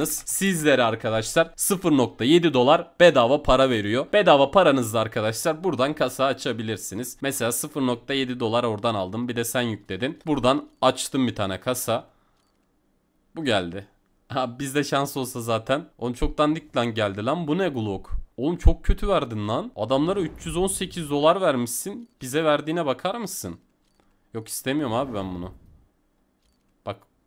alırsanız sizlere arkadaşlar 0.7 dolar bedava para veriyor. Bedava paranızla arkadaşlar buradan kasa açabilirsiniz. Mesela 0.7 dolar oradan aldım bir de sen yükledin. Buradan açtım bir tane kasa. Bu geldi. Ha bizde şans olsa zaten. Onu çoktan dandik lan geldi lan. Bu ne Glock? Oğlum çok kötü verdin lan. Adamlara 318 dolar vermişsin. Bize verdiğine bakar mısın? Yok istemiyorum abi ben bunu.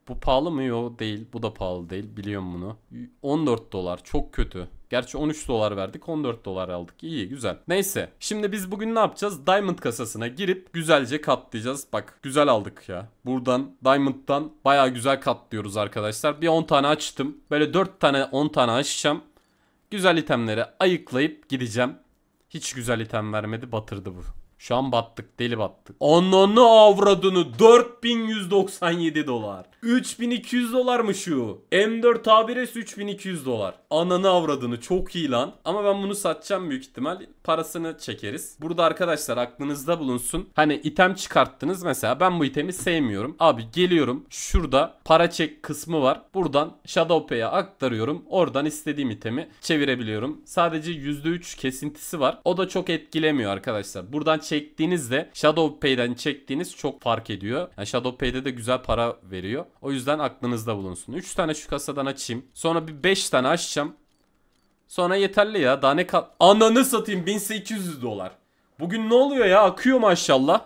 Bu pahalı mı? Yok değil. Bu da pahalı değil. Biliyorum bunu. 14 dolar. Çok kötü. Gerçi 13 dolar verdik 14 dolar aldık iyi güzel. Neyse şimdi biz bugün ne yapacağız? Diamond kasasına girip güzelce katlayacağız. Bak güzel aldık ya. Buradan Diamond'dan baya güzel katlıyoruz arkadaşlar. Bir 10 tane açtım. Böyle 4 tane 10 tane açacağım. Güzel itemleri ayıklayıp gideceğim. Hiç güzel item vermedi batırdı bu. Şu an battık deli battık. Ananı avradını 4197 dolar. 3200 dolar mı şu? M4 A1S 3200 dolar. Ananı avradını çok iyi lan. Ama ben bunu satacağım büyük ihtimal. Parasını çekeriz. Burada arkadaşlar aklınızda bulunsun. Hani item çıkarttınız mesela ben bu itemi sevmiyorum. Abi geliyorum şurada para çek kısmı var. Buradan Shadow Pay'e aktarıyorum. Oradan istediğim itemi çevirebiliyorum. Sadece %3 kesintisi var. O da çok etkilemiyor arkadaşlar. Buradan çek çektiğinizde Shadow Pay'den çektiğiniz çok fark ediyor. Yani Shadow Pay'de de güzel para veriyor. O yüzden aklınızda bulunsun. 3 tane şu kasadan açayım. Sonra bir 5 tane açacağım. Sonra yeterli ya. Daha ne kat... Ananı satayım 1800 dolar. Bugün ne oluyor ya? Akıyor maşallah.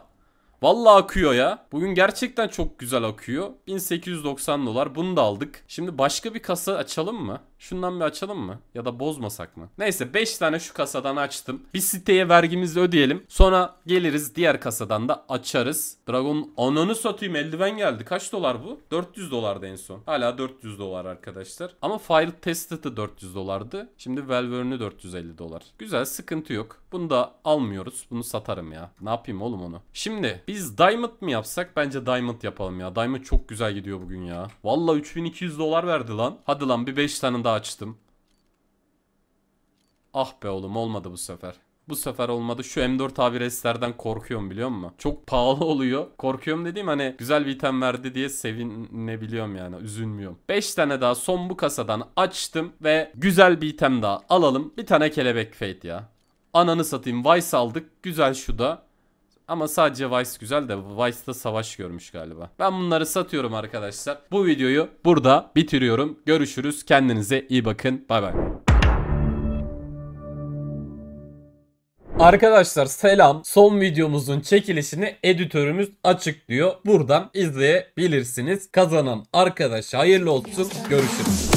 Valla akıyor ya. Bugün gerçekten çok güzel akıyor. 1890 dolar. Bunu da aldık. Şimdi başka bir kasa açalım mı? Şundan bir açalım mı? Ya da bozmasak mı? Neyse 5 tane şu kasadan açtım. Bir siteye vergimizi ödeyelim. Sonra geliriz diğer kasadan da açarız. Dragon ananı satayım eldiven geldi. Kaç dolar bu? 400 dolardı en son. Hala 400 dolar arkadaşlar. Ama File Tested'ı 400 dolardı. Şimdi Valvern'ü 450 dolar. Güzel sıkıntı yok. Bunu da almıyoruz. Bunu satarım ya. Ne yapayım oğlum onu? Şimdi biz Diamond mı yapsak? Bence Diamond yapalım ya. Diamond çok güzel gidiyor bugün ya. Valla 3200 dolar verdi lan. Hadi lan bir 5 tane anda açtım. Ah be oğlum olmadı bu sefer. Bu sefer olmadı. Şu m 4 a 1 korkuyorum biliyor musun? Çok pahalı oluyor. Korkuyorum dediğim hani güzel bir item verdi diye sevinebiliyorum yani. Üzülmüyorum. 5 tane daha son bu kasadan açtım ve güzel bir item daha alalım. Bir tane kelebek fate ya. Ananı satayım. Vice aldık. Güzel şu da. Ama sadece Vice güzel de Vice'da savaş görmüş galiba. Ben bunları satıyorum arkadaşlar. Bu videoyu burada bitiriyorum. Görüşürüz. Kendinize iyi bakın. Bay bay. Arkadaşlar selam. Son videomuzun çekilişini editörümüz açıklıyor. Buradan izleyebilirsiniz. Kazanan arkadaş hayırlı olsun. Görüşürüz.